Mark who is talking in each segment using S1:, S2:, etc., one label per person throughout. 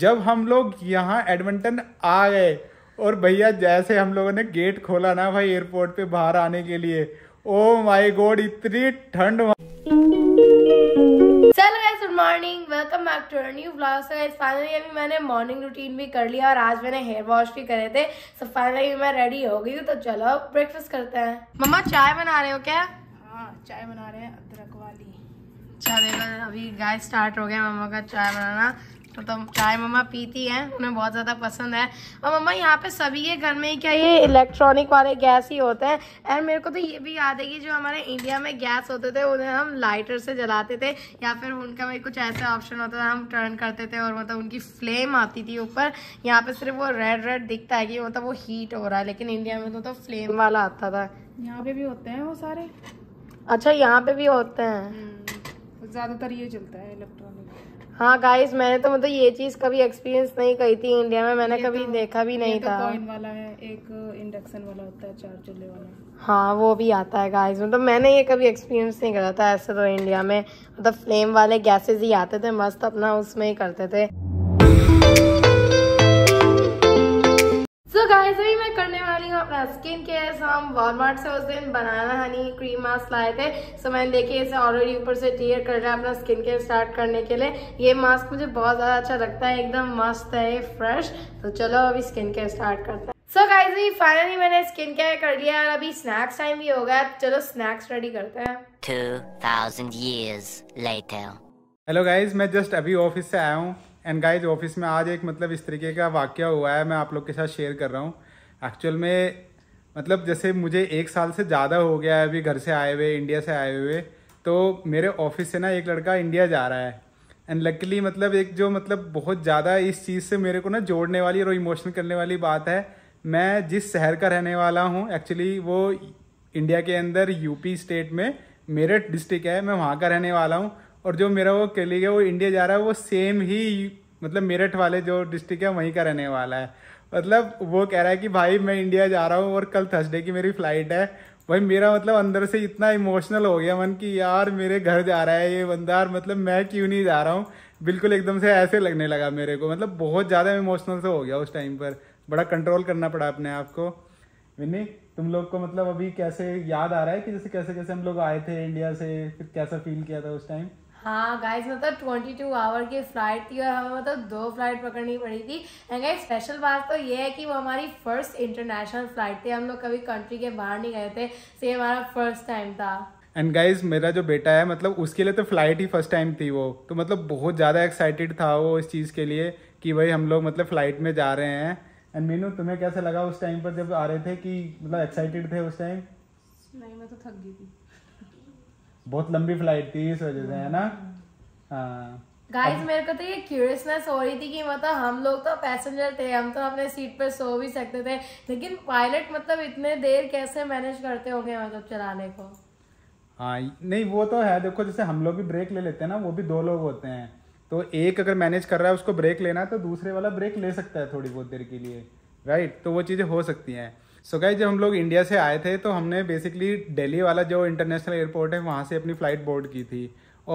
S1: जब हम लोग यहाँ एडमिंटन आ गए और भैया जैसे हम लोगों ने गेट खोला ना भाई एयरपोर्ट पे बाहर आने के लिए ओ माय गॉड इतनी ठंड
S2: morning welcome back to our new blog so guys finally अभी मैंने मॉर्निंग रूटीन भी कर लिया और आज मैंने हेयर वॉश भी करे थे सो so, फाइनली मैं रेडी हो गई हूँ तो चलो ब्रेकफास्ट करते हैं मम्मा चाय बना रहे हो क्या हाँ चाय बना रहे हैं अदरक वाली अच्छा अभी गाय स्टार्ट हो गया मम्मा का चाय बनाना तो चाय मम्मा पीती हैं उन्हें बहुत ज़्यादा पसंद है और मम्मा यहाँ पे सभी के घर में क्या ये इलेक्ट्रॉनिक वाले गैस ही होते हैं एंड मेरे को तो ये भी याद है कि जो हमारे इंडिया में गैस होते थे उन्हें हम लाइटर से जलाते थे या फिर उनका भाई कुछ ऐसा ऑप्शन होता था हम टर्न करते थे और मतलब उनकी फ्लेम आती थी ऊपर यहाँ पर सिर्फ वो रेड रेड दिखता है कि मतलब वो हीट हो रहा है लेकिन इंडिया में तो, तो फ्लेम वाला आता था यहाँ पे भी होते हैं वो सारे अच्छा यहाँ पे भी होते हैं हम्म, ज़्यादातर ये चलता है इलेक्ट्रॉनिक हाँ गाइस मैंने तो मतलब ये चीज कभी एक्सपीरियंस नहीं करी थी इंडिया में मैंने तो- कभी तो, देखा भी नहीं तो था कॉइन वाला है एक इंडक्शन वाला होता है चार चूल्हे वाला हाँ वो भी आता है गाइस मतलब मैंने ये कभी एक्सपीरियंस नहीं करा था ऐसे तो इंडिया में मतलब फ्लेम वाले गैसेस ही आते थे मस्त अपना उसमें ही करते थे गाइस अभी मैं करने वाली हूँ अपना स्किन केयर सो हम वॉलमार्ट से उस दिन बनाना हनी क्रीम मास्क लाए थे सो मैंने देखे इसे ऑलरेडी ऊपर से टीयर कर रहा है अपना स्किन केयर स्टार्ट करने के लिए ये मास्क मुझे बहुत ज़्यादा अच्छा लगता है एकदम मस्त है फ्रेश तो चलो अभी स्किन केयर स्टार्ट करते हैं सो गाइज अभी फाइनली मैंने स्किन केयर कर लिया और अभी स्नैक्स टाइम भी हो गया चलो स्नैक्स रेडी करते हैं 2000 years later
S1: हेलो गाइज मैं जस्ट अभी ऑफिस से आया हूँ एंड गाइज ऑफिस में आज एक मतलब इस तरीके का वाक्य हुआ है मैं आप लोग के साथ शेयर कर रहा हूँ एक्चुअल में मतलब जैसे मुझे एक साल से ज़्यादा हो गया है अभी घर से आए हुए इंडिया से आए हुए तो मेरे ऑफिस से ना एक लड़का इंडिया जा रहा है एंड लकीली मतलब एक जो मतलब बहुत ज़्यादा इस चीज़ से मेरे को ना जोड़ने वाली और इमोशनल करने वाली बात है मैं जिस शहर का रहने वाला हूँ एक्चुअली वो इंडिया के अंदर यूपी स्टेट में मेरठ डिस्ट्रिक्ट है मैं वहाँ का रहने वाला हूँ और जो मेरा वो कलीग है वो इंडिया जा रहा है वो सेम ही मतलब मेरठ वाले जो डिस्ट्रिक्ट है वहीं का रहने वाला है मतलब वो कह रहा है कि भाई मैं इंडिया जा रहा हूँ और कल थर्सडे की मेरी फ्लाइट है भाई मेरा मतलब अंदर से इतना इमोशनल हो गया मन कि यार मेरे घर जा रहा है ये बंदा मतलब मैं क्यों नहीं जा रहा हूँ बिल्कुल एकदम से ऐसे लगने लगा मेरे को मतलब बहुत ज़्यादा इमोशनल से हो गया उस टाइम पर बड़ा कंट्रोल करना पड़ा अपने आप को विनी तुम लोग को मतलब अभी कैसे याद आ रहा है कि जैसे कैसे कैसे हम लोग आए थे इंडिया से फिर कैसा फील किया था उस टाइम
S2: हाँ गाइज मतलब ट्वेंटी टू आवर की फ़्लाइट थी और हमें मतलब दो फ्लाइट पकड़नी पड़ी थी एंड गाइज स्पेशल बात तो ये है कि वो हमारी फ़र्स्ट इंटरनेशनल फ़्लाइट थी हम लोग कभी कंट्री के बाहर नहीं गए थे तो ये हमारा फर्स्ट टाइम था
S1: एंड गाइज मेरा जो बेटा है मतलब उसके लिए तो फ्लाइट ही फर्स्ट टाइम थी वो तो मतलब बहुत ज़्यादा एक्साइटेड था वो इस चीज़ के लिए कि भाई हम लोग मतलब फ़्लाइट में जा रहे हैं एंड मीनू तुम्हें कैसा लगा उस टाइम पर जब आ रहे थे कि मतलब एक्साइटेड थे उस टाइम
S2: नहीं मैं तो थक गई थी
S1: बहुत लंबी फ्लाइट थी इस वजह से है ना गाइस हम्म। हाँ। मेरे
S2: को तो ये क्यूरियसनेस हो रही थी कि मतलब हम लोग तो पैसेंजर थे हम तो अपने सीट पर सो भी सकते थे लेकिन पायलट मतलब इतने देर कैसे मैनेज करते होंगे मतलब चलाने को
S1: हाँ नहीं वो तो है देखो जैसे हम लोग भी ब्रेक ले लेते हैं ना वो भी दो लोग होते हैं तो एक अगर मैनेज कर रहा है उसको ब्रेक लेना है तो दूसरे वाला ब्रेक ले सकता है थोड़ी बहुत देर के लिए राइट तो वो चीज़ें हो सकती हैं सो गाइज जब हम लोग इंडिया से आए थे तो हमने बेसिकली दिल्ली वाला जो इंटरनेशनल एयरपोर्ट है वहाँ से अपनी फ़्लाइट बोर्ड की थी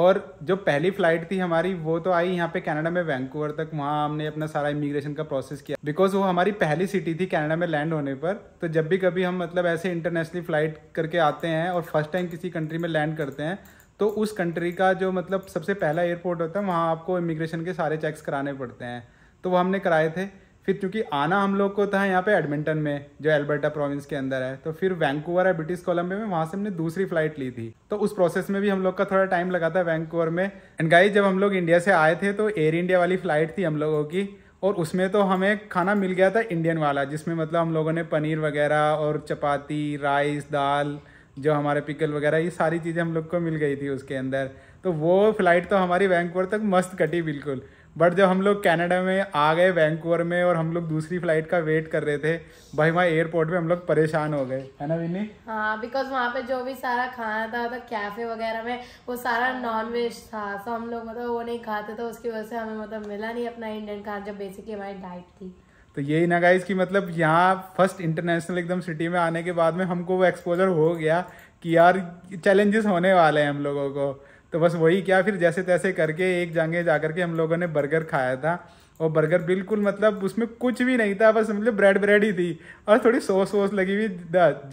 S1: और जो पहली फ़्लाइट थी हमारी वो तो आई यहाँ पे कनाडा में वैंकूवर तक वहाँ हमने अपना सारा इमिग्रेशन का प्रोसेस किया बिकॉज वो हमारी पहली सिटी थी कनाडा में लैंड होने पर तो जब भी कभी हम मतलब ऐसे इंटरनेशनली फ़्लाइट करके आते हैं और फर्स्ट टाइम किसी कंट्री में लैंड करते हैं तो उस कंट्री का जो मतलब सबसे पहला एयरपोर्ट होता है वहाँ आपको इमिग्रेशन के सारे चेक्स कराने पड़ते हैं तो वो हमने कराए थे फिर क्योंकि आना हम लोग को था यहाँ पे एडमिंटन में जो एल्बर्टा प्रोविंस के अंदर है तो फिर वैंकूवर है ब्रिटिश कोलंबिया में वहाँ से हमने दूसरी फ्लाइट ली थी तो उस प्रोसेस में भी हम लोग का थोड़ा टाइम लगा था वैंकूवर में एंड गाई जब हम लोग इंडिया से आए थे तो एयर इंडिया वाली फ्लाइट थी हम लोगों की और उसमें तो हमें खाना मिल गया था इंडियन वाला जिसमें मतलब हम लोगों ने पनीर वगैरह और चपाती राइस दाल जो हमारे पिकल वगैरह ये सारी चीज़ें हम लोग को मिल गई थी उसके अंदर तो वो फ्लाइट तो हमारी वैंकूवर तक मस्त कटी बिल्कुल बट जब हम लोग कनाडा में आ गए वैंकूवर में और हम लोग दूसरी फ्लाइट का वेट कर रहे थे भाई वहाँ एयरपोर्ट में हम लोग परेशान हो गए है ना विनी
S2: हाँ बिकॉज वहाँ पे जो भी सारा खाना था मतलब कैफे वगैरह में वो सारा नॉन वेज था सो हम लोग मतलब वो नहीं खाते थे तो उसकी वजह से हमें मतलब मिला नहीं अपना इंडियन खाना जब बेसिकली हमारी डाइट थी
S1: तो यही ना गाइस कि मतलब यहाँ फर्स्ट इंटरनेशनल एकदम सिटी में आने के बाद में हमको वो एक्सपोजर हो गया कि यार चैलेंजेस होने वाले हैं हम लोगों को तो बस वही क्या फिर जैसे तैसे करके एक जगह जा करके हम लोगों ने बर्गर खाया था और बर्गर बिल्कुल मतलब उसमें कुछ भी नहीं था बस मतलब ब्रेड ब्रेड ही थी और थोड़ी सॉस वोस लगी हुई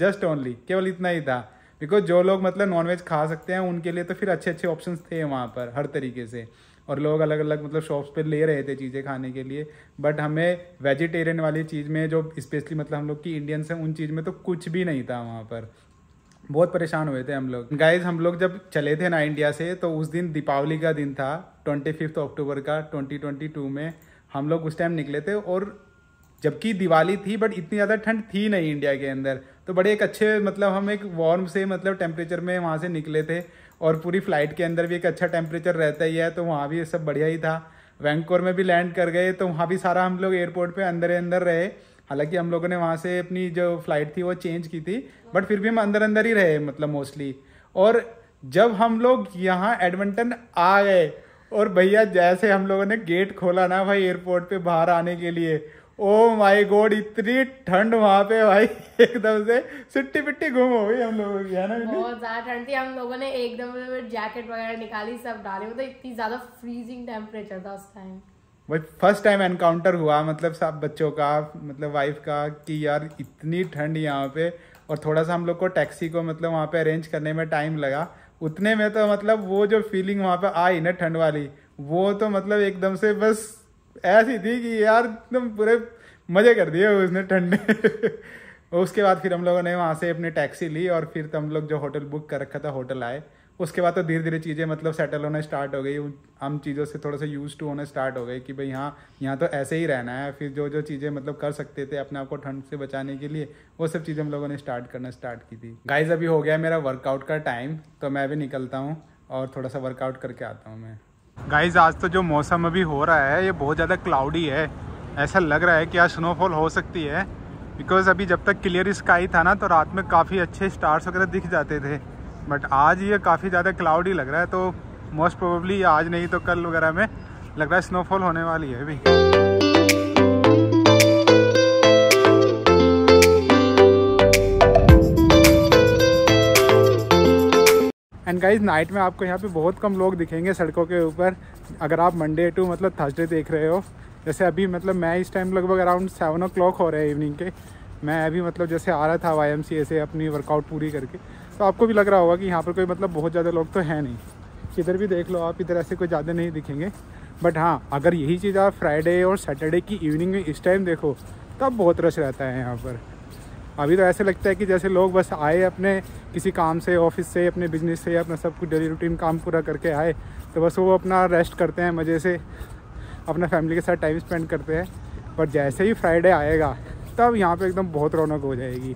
S1: जस्ट ओनली केवल इतना ही था बिकॉज जो लोग मतलब नॉनवेज खा सकते हैं उनके लिए तो फिर अच्छे अच्छे ऑप्शंस थे वहाँ पर हर तरीके से और लोग अलग अलग मतलब शॉप्स पे ले रहे थे चीज़ें खाने के लिए बट हमें वेजिटेरियन वाली चीज़ में जो स्पेशली मतलब हम लोग की इंडियंस हैं उन चीज़ में तो कुछ भी नहीं था वहाँ पर बहुत परेशान हुए थे हम लोग गाइज हम लोग जब चले थे ना इंडिया से तो उस दिन दीपावली का दिन था ट्वेंटी फिफ्थ अक्टूबर का ट्वेंटी ट्वेंटी टू में हम लोग उस टाइम निकले थे और जबकि दिवाली थी बट इतनी ज़्यादा ठंड थी नहीं इंडिया के अंदर तो बड़े एक अच्छे मतलब हम एक वार्म से मतलब टेम्परेचर में वहाँ से निकले थे और पूरी फ्लाइट के अंदर भी एक अच्छा टेम्परेचर रहता ही है तो वहाँ भी सब बढ़िया ही था वैंकोर में भी लैंड कर गए तो वहाँ भी सारा हम लोग एयरपोर्ट पर अंदर अंदर रहे हालांकि हम लोगों ने वहाँ से अपनी जो फ्लाइट थी वो चेंज की थी बट फिर भी हम अंदर अंदर ही रहे मतलब मोस्टली और जब हम लोग यहाँ एडमिंटन आ गए और भैया जैसे हम लोगों ने गेट खोला ना भाई एयरपोर्ट पे बाहर आने के लिए ओ माय गॉड इतनी ठंड वहाँ पे भाई एकदम से सिट्टी पिट्टी घूम हो गई हम लोगों की है ना बहुत
S2: ज्यादा ठंड थी हम लोगों ने एकदम जैकेट वगैरह निकाली सब डाली मतलब इतनी ज्यादा फ्रीजिंग टेम्परेचर था उस टाइम
S1: भाई फर्स्ट टाइम एनकाउंटर हुआ मतलब सब बच्चों का मतलब वाइफ का कि यार इतनी ठंड यहाँ पे और थोड़ा सा हम लोग को टैक्सी को मतलब वहाँ पे अरेंज करने में टाइम लगा उतने में तो मतलब वो जो फीलिंग वहाँ पे आई ना ठंड वाली वो तो मतलब एकदम से बस ऐसी थी कि यार एकदम पूरे मज़े कर दिए उसने ठंड उसके बाद फिर हम लोगों ने वहाँ से अपनी टैक्सी ली और फिर तो हम लोग जो होटल बुक कर रखा था होटल आए उसके बाद तो धीरे धीरे चीज़ें मतलब सेटल होना स्टार्ट हो गई हम चीज़ों से थोड़ा सा यूज टू होना स्टार्ट हो गए कि भाई यहाँ यहाँ तो ऐसे ही रहना है फिर जो जो चीज़ें मतलब कर सकते थे अपने आप को ठंड से बचाने के लिए वो सब चीज़ें हम लोगों ने स्टार्ट करना स्टार्ट की थी गाइज अभी हो गया मेरा वर्कआउट का टाइम तो मैं भी निकलता हूँ और थोड़ा सा वर्कआउट करके आता हूँ मैं गाइज आज तो जो मौसम अभी हो रहा है ये बहुत ज़्यादा क्लाउडी है ऐसा लग रहा है कि आज स्नोफॉल हो सकती है बिकॉज़ अभी जब तक क्लियर स्काई था ना तो रात में काफ़ी अच्छे स्टार्स वगैरह दिख जाते थे बट आज ये काफ़ी ज़्यादा क्लाउडी लग रहा है तो मोस्ट प्रोबेबली आज नहीं तो कल वगैरह में लग रहा है स्नोफॉल होने वाली है अभी एंड गाइज नाइट में आपको यहाँ पे बहुत कम लोग दिखेंगे सड़कों के ऊपर अगर आप मंडे टू मतलब थर्सडे देख रहे हो जैसे अभी मतलब मैं इस टाइम लगभग अराउंड सेवन ओ क्लॉक हो रहे हैं इवनिंग के मैं अभी मतलब जैसे आ रहा था वाई से अपनी वर्कआउट पूरी करके तो आपको भी लग रहा होगा कि यहाँ पर कोई मतलब बहुत ज़्यादा लोग तो है नहीं इधर भी देख लो आप इधर ऐसे कोई ज़्यादा नहीं दिखेंगे बट हाँ अगर यही चीज़ आप फ्राइडे और सैटरडे की इवनिंग में इस टाइम देखो तब बहुत रश रहता है यहाँ पर अभी तो ऐसे लगता है कि जैसे लोग बस आए अपने किसी काम से ऑफिस से अपने बिजनेस से अपना सब कुछ डेली रूटीन काम पूरा करके आए तो बस वो अपना रेस्ट करते हैं मज़े से अपना फैमिली के साथ टाइम स्पेंड करते हैं पर जैसे ही फ्राइडे आएगा तब यहाँ पे एकदम बहुत रौनक हो जाएगी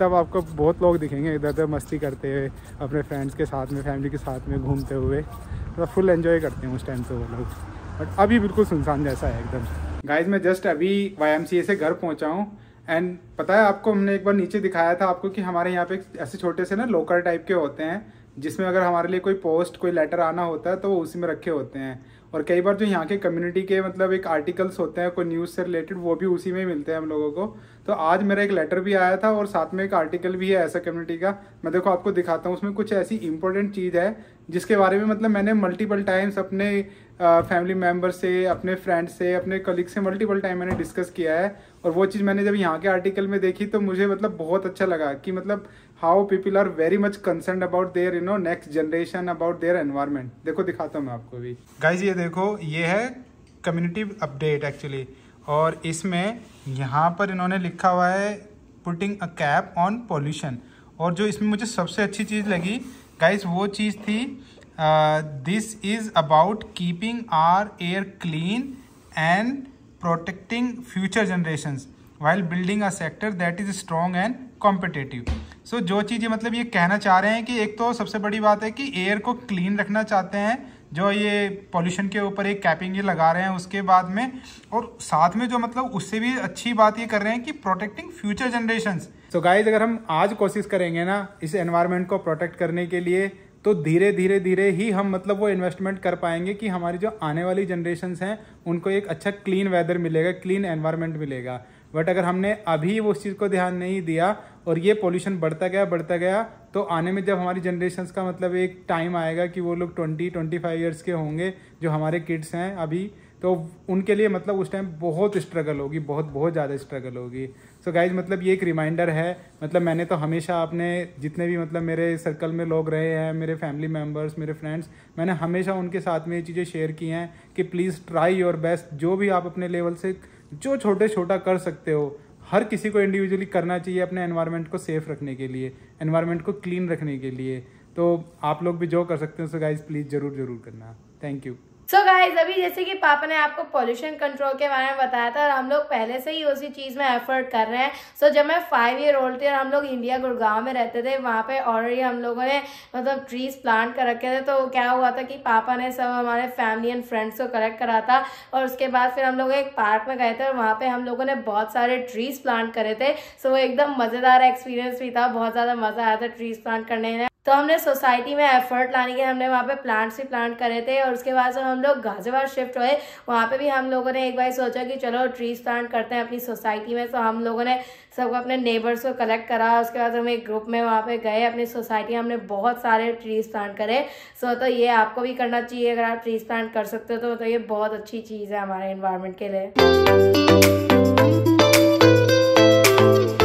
S1: सब आपको बहुत लोग दिखेंगे इधर उधर मस्ती करते हुए अपने फ्रेंड्स के साथ में फैमिली के साथ में घूमते हुए मतलब तो फुल एंजॉय करते हैं उस टाइम पे वो लोग बट अभी बिल्कुल सुनसान जैसा है एकदम गाइज मैं जस्ट अभी वाई से घर पहुँचा हूँ एंड पता है आपको हमने एक बार नीचे दिखाया था आपको कि हमारे यहाँ पे ऐसे छोटे से ना लोकर टाइप के होते हैं जिसमें अगर हमारे लिए कोई पोस्ट कोई लेटर आना होता है तो वो उसी में रखे होते हैं और कई बार जो यहाँ के कम्युनिटी के मतलब एक आर्टिकल्स होते हैं कोई न्यूज़ से रिलेटेड वो भी उसी में मिलते हैं हम लोगों को तो आज मेरा एक लेटर भी आया था और साथ में एक आर्टिकल भी है ऐसा कम्युनिटी का मैं देखो आपको दिखाता हूँ उसमें कुछ ऐसी इंपॉर्टेंट चीज़ है जिसके बारे में मतलब मैंने मल्टीपल टाइम्स अपने फैमिली मेम्बर से अपने फ्रेंड से अपने कलीग से मल्टीपल टाइम मैंने डिस्कस किया है और वो चीज़ मैंने जब यहाँ के आर्टिकल में देखी तो मुझे मतलब बहुत अच्छा लगा कि मतलब how people are very much concern about their you know next generation about their environment देखो दिखाता हूँ मैं आपको भी गाइज ये देखो ये है कम्युनिटी अपडेट एक्चुअली और इसमें यहाँ पर इन्होंने लिखा हुआ है putting a cap on pollution और जो इसमें मुझे सबसे अच्छी चीज़ लगी गाइज वो चीज़ थी this is about keeping our air clean and protecting future generations while building a sector that is strong and competitive so so, जो चीज़ मतलब ये कहना चाह रहे हैं कि एक तो सबसे बड़ी बात है कि एयर को क्लीन रखना चाहते हैं जो ये पॉल्यूशन के ऊपर एक कैपिंग ये लगा रहे हैं उसके बाद में और साथ में जो मतलब उससे भी अच्छी बात ये कर रहे हैं कि protecting future generation so guys अगर हम आज कोशिश करेंगे ना इस एनवायरमेंट को प्रोटेक्ट करने के लिए तो धीरे धीरे धीरे ही हम मतलब वो इन्वेस्टमेंट कर पाएंगे कि हमारी जो आने वाली जनरेशन हैं उनको एक अच्छा क्लीन वेदर मिलेगा क्लीन एनवायरमेंट मिलेगा बट अगर हमने अभी वो उस चीज़ को ध्यान नहीं दिया और ये पोल्यूशन बढ़ता गया बढ़ता गया तो आने में जब हमारी जनरेशन का मतलब एक टाइम आएगा कि वो लोग ट्वेंटी ट्वेंटी फाइव ईयर्स के होंगे जो हमारे किड्स हैं अभी तो उनके लिए मतलब उस टाइम बहुत स्ट्रगल होगी बहुत बहुत ज़्यादा स्ट्रगल होगी सो so गाइज मतलब ये एक रिमाइंडर है मतलब मैंने तो हमेशा आपने जितने भी मतलब मेरे सर्कल में लोग रहे हैं मेरे फैमिली मेम्बर्स मेरे फ्रेंड्स मैंने हमेशा उनके साथ में ये चीज़ें शेयर की हैं कि प्लीज़ ट्राई योर बेस्ट जो भी आप अपने लेवल से जो छोटे छोटा कर सकते हो हर किसी को इंडिविजुअली करना चाहिए अपने एनवायरनमेंट को सेफ रखने के लिए एनवायरनमेंट को क्लीन रखने के लिए तो आप लोग भी जो कर सकते हो सो गाइज प्लीज़ ज़रूर ज़रूर करना thank you
S2: so so guys अभी जैसे कि पापा ने आपको पॉल्यूशन कंट्रोल के बारे में बताया था और हम लोग पहले से ही उसी चीज़ में एफर्ट कर रहे हैं सो so, जब मैं फाइव ईयर ओल्ड थी और हम लोग इंडिया गुड़गांव में रहते थे वहाँ पे ऑलरेडी हम लोगों ने मतलब ट्रीज प्लांट कर रखे थे तो क्या हुआ था कि पापा ने सब हमारे फैमिली एंड फ्रेंड्स को कलेक्ट करा था और उसके बाद फिर हम लोग एक पार्क में गए थे और वहाँ पर हम लोगों ने बहुत सारे ट्रीज प्लांट करे थे सो so, वो एकदम मज़ेदार एक्सपीरियंस भी था बहुत ज़्यादा मज़ा आया था ट्रीज प्लांट करने में तो हमने सोसाइटी में एफर्ट लाने के हमने वहाँ पे प्लांट्स भी प्लांट करे थे और उसके बाद जब हम हम लोग गाजियाबाद शिफ्ट हुए वहाँ पर भी हम लोगों ने एक बार सोचा कि चलो ट्रीज प्लांट करते हैं अपनी सोसाइटी में तो हम लोगों ने सबको अपने नेबर्स को कलेक्ट करा उसके बाद हम एक ग्रुप में वहाँ पे गए अपनी सोसाइटी हमने बहुत सारे ट्रीज प्लांट करे सो तो ये आपको भी करना चाहिए अगर आप ट्रीज प्लांट कर सकते हो तो, तो ये बहुत अच्छी चीज़ है हमारे इन्वायरमेंट के लिए